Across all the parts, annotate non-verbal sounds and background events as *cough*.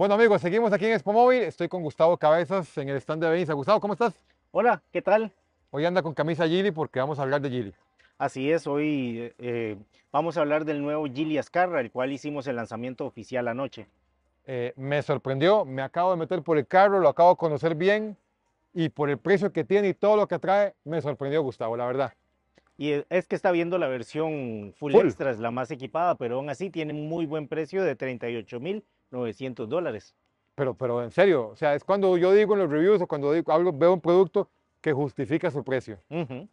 Bueno amigos, seguimos aquí en Expo Móvil. Estoy con Gustavo Cabezas en el stand de Avenida. Gustavo, ¿cómo estás? Hola, ¿qué tal? Hoy anda con camisa Gili porque vamos a hablar de Gili. Así es, hoy eh, vamos a hablar del nuevo Gili Ascarra, el cual hicimos el lanzamiento oficial anoche. Eh, me sorprendió, me acabo de meter por el carro, lo acabo de conocer bien y por el precio que tiene y todo lo que trae, me sorprendió Gustavo, la verdad. Y e, es que está viendo la versión full, extra, es la más equipada, pero aún así tiene muy buen precio de 38 mil 900 dólares. Pero, pero en serio, o sea, es cuando yo digo en los reviews o cuando digo, veo un producto que justifica su precio.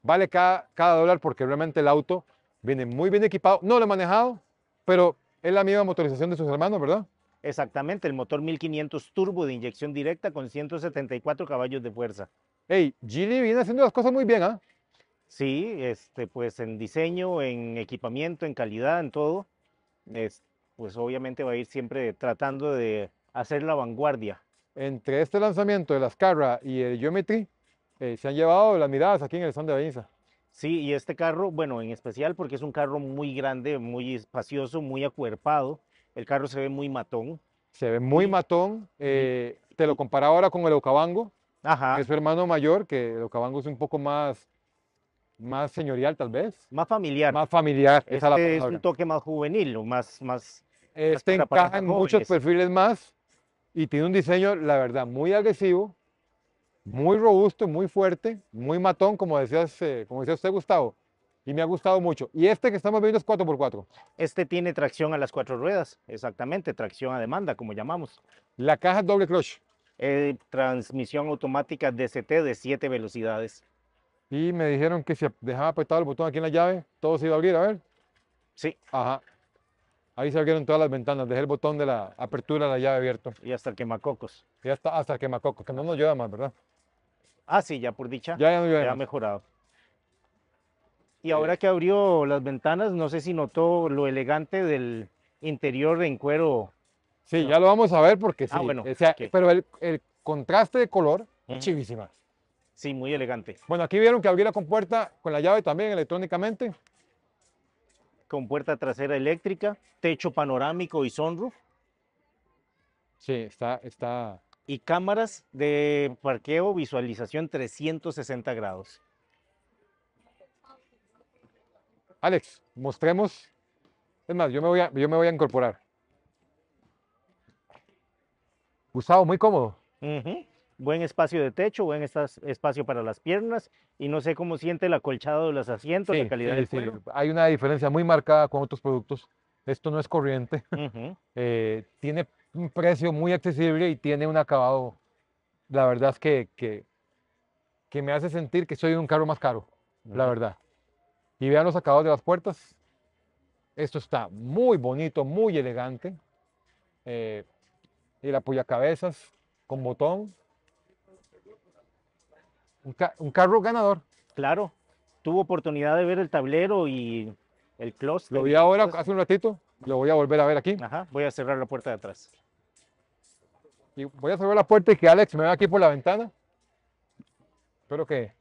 Vale cada, cada dólar porque realmente el auto viene muy bien equipado. No lo he manejado, pero es la misma motorización de sus hermanos, ¿verdad? Exactamente, el motor 1500 turbo de inyección directa con 174 caballos de fuerza. Hey, Gili viene haciendo las cosas muy bien, ¿ah? Sí, este, pues en diseño, en equipamiento, en calidad, en todo. Este, pues obviamente va a ir siempre tratando de hacer la vanguardia. Entre este lanzamiento de las Carra y el Geometry, eh, se han llevado las miradas aquí en el stand de Vallenza. Sí, y este carro, bueno, en especial porque es un carro muy grande, muy espacioso, muy acuerpado. El carro se ve muy matón. Se ve muy matón. Eh, te lo comparo ahora con el Ocabango, Ajá. es su hermano mayor, que el Ocabango es un poco más, más señorial tal vez. Más familiar. Más familiar, este la Es un toque más juvenil, más, más, este encaja en muchos perfiles más y tiene un diseño, la verdad, muy agresivo, muy robusto, muy fuerte, muy matón, como, decías, eh, decía usted, Gustavo. Y me ha gustado mucho. Y este que estamos viendo es 4x4. Este tiene tracción a las cuatro ruedas, exactamente, tracción a demanda, como llamamos. La caja es doble clutch. Eh, transmisión automática DCT de 7 velocidades. Y me dijeron que si dejaba apretado el botón aquí en la llave, todo se iba a abrir, a ver. Sí. Ajá. Ahí se abrieron todas las ventanas. Dejé el botón de la apertura de la llave abierto. Y hasta el quemacocos. Y hasta, hasta el quemacocos, que no nos llueva más, ¿verdad? Ah, sí, ya por dicha. Ya, ya Ya ha mejorado. Y ahora que abrió las ventanas, no sé si notó lo elegante del interior en cuero. Sí, ya lo vamos a ver porque ah, sí. Ah, bueno, Pero el, contraste de color, chivísima. Sí, muy elegante. Bueno, aquí vieron que abrí la compuerta con la llave también electrónicamente con puerta trasera eléctrica, techo panorámico y sunroof. Sí, está, está. Y cámaras de parqueo, visualización 360 grados. Alex, mostremos. Es más, yo me voy a, yo me voy a incorporar. Gustavo, muy cómodo buen espacio de techo, buen espacio para las piernas y no sé cómo siente el acolchado de los asientos, sí, la calidad del Hay una diferencia muy marcada con otros productos. Esto no es corriente. *laughs* Eh, tiene un precio muy accesible y tiene un acabado, la verdad es que, que, me hace sentir que soy un carro más caro, la verdad. Y vean los acabados de las puertas. Esto está muy bonito, muy elegante. Eh, el apoyacabezas con botón, un, carro ganador. Claro, tuvo oportunidad de ver el tablero y el close. Lo vi ahora hace un ratito, lo voy a volver a ver aquí. Ajá, voy a cerrar la puerta de atrás. Y voy a cerrar la puerta y que Alex me vea aquí por la ventana. Espero que...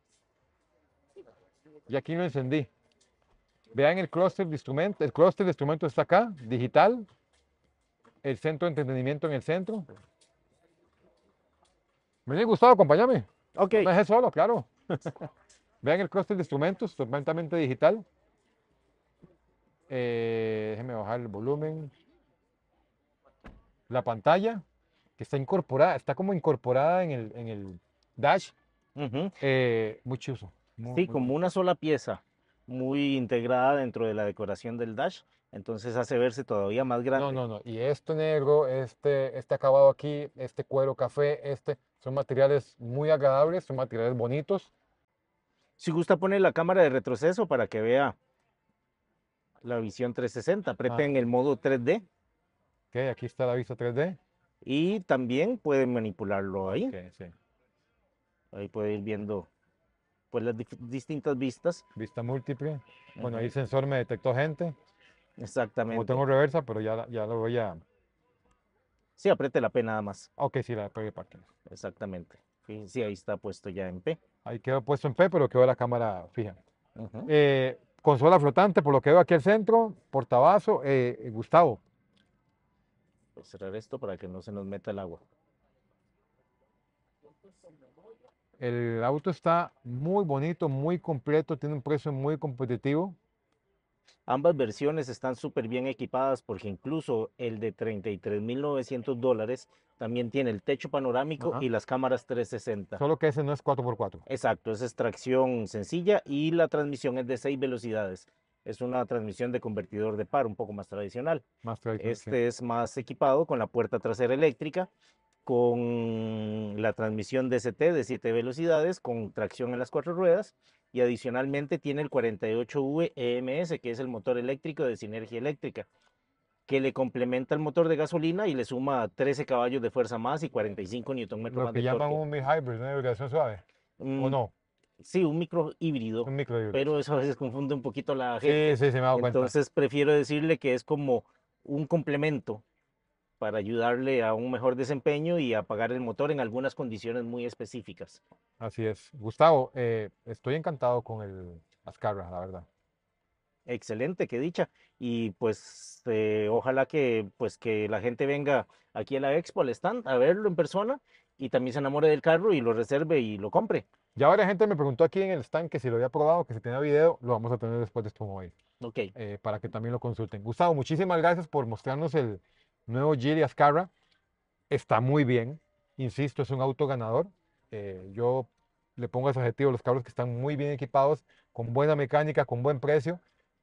Y aquí no encendí. Vean el clúster de instrumentos. El clúster de instrumentos está acá, digital. El centro de entretenimiento en el centro. Me ha gustado, acompáñame. Ok. No es solo, claro. *laughs* Vean el cluster de instrumentos, totalmente digital. Eh, déjenme bajar el volumen. La pantalla, que está incorporada, está como incorporada en el, en el dash. Uh muy chuso. sí, como una sola pieza, muy integrada dentro de la decoración del dash entonces hace verse todavía más grande. No, no, no. Y esto negro, este, este acabado aquí, este cuero café, este, son materiales muy agradables, son materiales bonitos. Si gusta poner la cámara de retroceso para que vea la visión 360, apreten ah. el modo 3D. Ok, aquí está la vista 3D. Y también pueden manipularlo ahí. sí. Ahí pueden ir viendo pues las distintas vistas. Vista múltiple. Bueno, ahí el sensor me detectó gente. Exactamente. Como tengo reversa, pero ya, ya lo voy a... Sí, apriete la P nada más. Ok, sí, la pegue para Exactamente. Sí, ahí está puesto ya en P. Ahí quedó puesto en P, pero quedó la cámara fija. Eh, consola flotante, por lo que veo aquí al centro, portabazo, eh, Gustavo. Voy a cerrar esto para que no se nos meta el agua. El auto está muy bonito, muy completo, tiene un precio muy competitivo. Ambas versiones están súper bien equipadas porque incluso el de 33.900 dólares también tiene el techo panorámico y las cámaras 360. Solo que ese no es 4x4. Exacto, es tracción sencilla y la transmisión es de 6 velocidades. Es una transmisión de convertidor de par, un poco más tradicional. este es más equipado con la puerta trasera eléctrica, con la transmisión DCT de 7 velocidades, con tracción en las cuatro ruedas y adicionalmente tiene el 48V EMS, que es el motor eléctrico de sinergia eléctrica, que le complementa el motor de gasolina y le suma 13 caballos de fuerza más y 45 Nm más. Lo que llaman un hybrid, una suave, ¿o mm, no? Sí, un micro híbrido. Un Pero eso a veces confunde un poquito la gente. Sí, sí, se me ha dado Entonces prefiero decirle que es como un complemento para ayudarle a un mejor desempeño y apagar el motor en algunas condiciones muy específicas. Así es. Gustavo, eh, estoy encantado con el Ascarra, la verdad. Excelente, qué dicha. Y pues eh, ojalá que, pues, que la gente venga aquí a la Expo, al stand, a verlo en persona y también se enamore del carro y lo reserve y lo compre. Ya varias gente me preguntó aquí en el stand que si lo había probado, que si tenía video, lo vamos a tener después de este hoy. Ok. Eh, para que también lo consulten. Gustavo, muchísimas gracias por mostrarnos el, Nuevo Giri Ascara está muy bien, insisto, es un auto ganador. Eh, yo le pongo ese adjetivo a los carros que están muy bien equipados, con buena mecánica, con buen precio.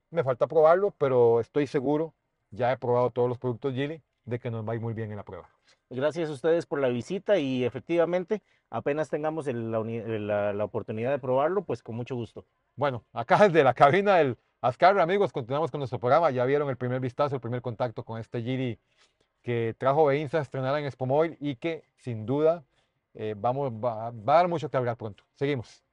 Me falta probarlo, pero estoy seguro, ya he probado todos los productos Gili, de que nos va a ir muy bien en la prueba. Gracias a ustedes por la visita y efectivamente, apenas tengamos la, oportunidad de probarlo, pues con mucho gusto. Bueno, acá desde la cabina del Ascara, amigos, continuamos con nuestro programa. Ya vieron el primer vistazo, el primer contacto con este Gili que trajo Beinza a estrenar en Expo y que sin duda eh, vamos, va, va a dar mucho que hablar pronto. Seguimos.